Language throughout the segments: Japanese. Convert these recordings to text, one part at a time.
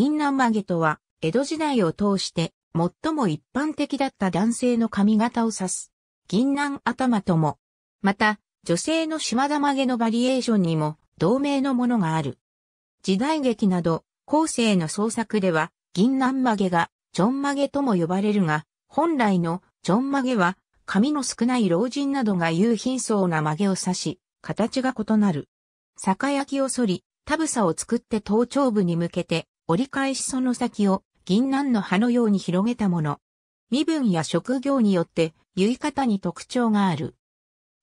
銀南曲げとは、江戸時代を通して最も一般的だった男性の髪型を指す。銀南頭とも。また、女性の島田曲げのバリエーションにも同名のものがある。時代劇など、後世の創作では、銀南曲げが、ちょん曲げとも呼ばれるが、本来のちょん曲げは、髪の少ない老人などが有品層な曲げを指し、形が異なる。酒焼きを反り、タブサを作って頭頂部に向けて、折り返しその先を銀杏の葉のように広げたもの。身分や職業によって、結い方に特徴がある。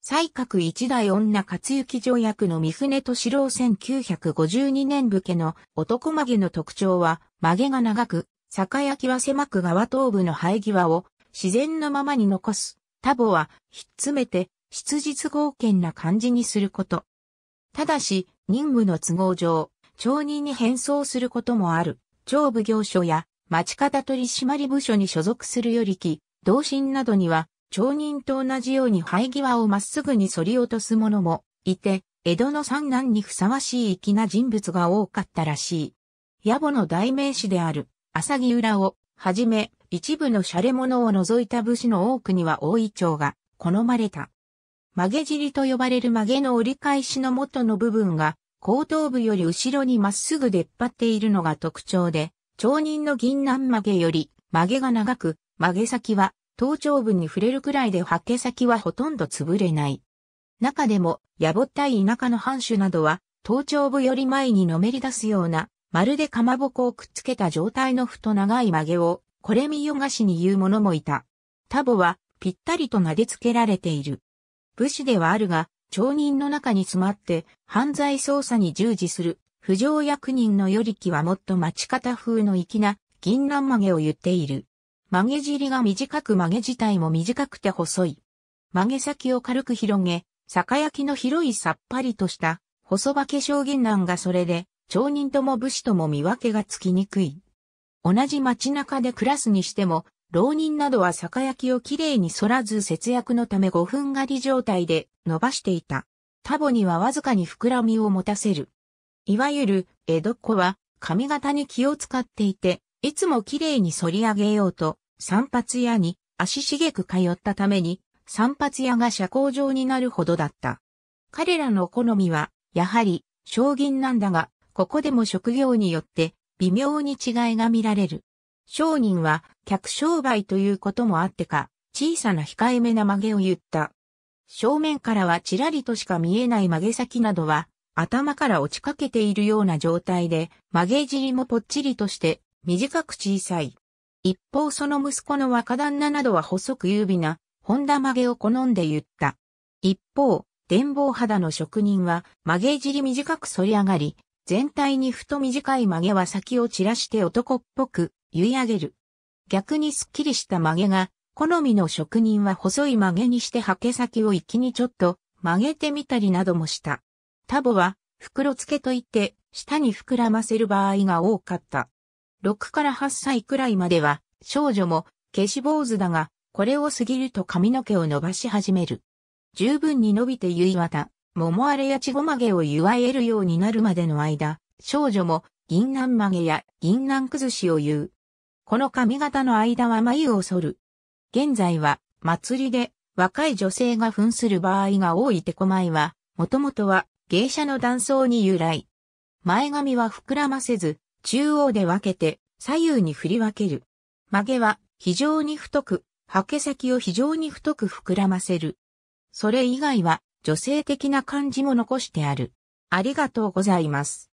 西閣一代女勝行条約の三船敏郎1952年武家の男曲げの特徴は、曲げが長く、酒焼きは狭く側頭部の生え際を自然のままに残す。タボは、ひっつめて、質実剛健な感じにすること。ただし、任務の都合上、町人に変装することもある、町奉行所や町方取締部署に所属するよりき、同心などには、町人と同じように生え際をまっすぐに反り落とす者もいて、江戸の三男にふさわしい粋な人物が多かったらしい。野暮の代名詞である、朝木浦を、はじめ、一部の洒落者を除いた武士の多くには大井町が好まれた。曲げ尻と呼ばれる曲げの折り返しの元の部分が後頭部より後ろにまっすぐ出っ張っているのが特徴で、町人の銀南曲げより曲げが長く、曲げ先は頭頂部に触れるくらいで刷毛先はほとんど潰れない。中でも、やぼったい田舎の藩主などは、頭頂部より前にのめり出すような、まるでかまぼこをくっつけた状態の太長い曲げを、これ見よがしに言う者もいた。タボは、ぴったりと撫でつけられている。武士ではあるが、町人の中に詰まって犯罪捜査に従事する不条役人のよりきはもっと町方風の粋な銀杏曲げを言っている。曲げ尻が短く曲げ自体も短くて細い。曲げ先を軽く広げ、酒焼きの広いさっぱりとした細化粧銀杏がそれで、町人とも武士とも見分けがつきにくい。同じ町中で暮らすにしても、浪人などは酒焼きをきれいに反らず節約のため5分狩り状態で伸ばしていた。タボにはわずかに膨らみを持たせる。いわゆる江戸っ子は髪型に気を使っていて、いつもきれいに反り上げようと、散髪屋に足しげく通ったために、散髪屋が社交場になるほどだった。彼らの好みは、やはり、将銀なんだが、ここでも職業によって、微妙に違いが見られる。商人は客商売ということもあってか、小さな控えめな曲げを言った。正面からはちらりとしか見えない曲げ先などは、頭から落ちかけているような状態で、曲げ尻もぽっちりとして、短く小さい。一方その息子の若旦那などは細く優美な、本田曲げを好んで言った。一方、伝望肌の職人は、曲げ尻短く反り上がり、全体にふと短い曲げは先を散らして男っぽく、結い上げる。逆にすっきりした曲げが、好みの職人は細い曲げにして刷毛先を一気にちょっと曲げてみたりなどもした。タボは、袋付けといって、下に膨らませる場合が多かった。6から8歳くらいまでは、少女も、消し坊主だが、これを過ぎると髪の毛を伸ばし始める。十分に伸びて結いた、桃荒れやちご曲げを言わえるようになるまでの間、少女も、銀杏曲げや銀杏崩しを言う、この髪型の間は眉を剃る。現在は、祭りで、若い女性が扮する場合が多いテコいは、もともとは、芸者の断層に由来。前髪は膨らませず、中央で分けて、左右に振り分ける。曲げは、非常に太く、刷け先を非常に太く膨らませる。それ以外は、女性的な感じも残してある。ありがとうございます。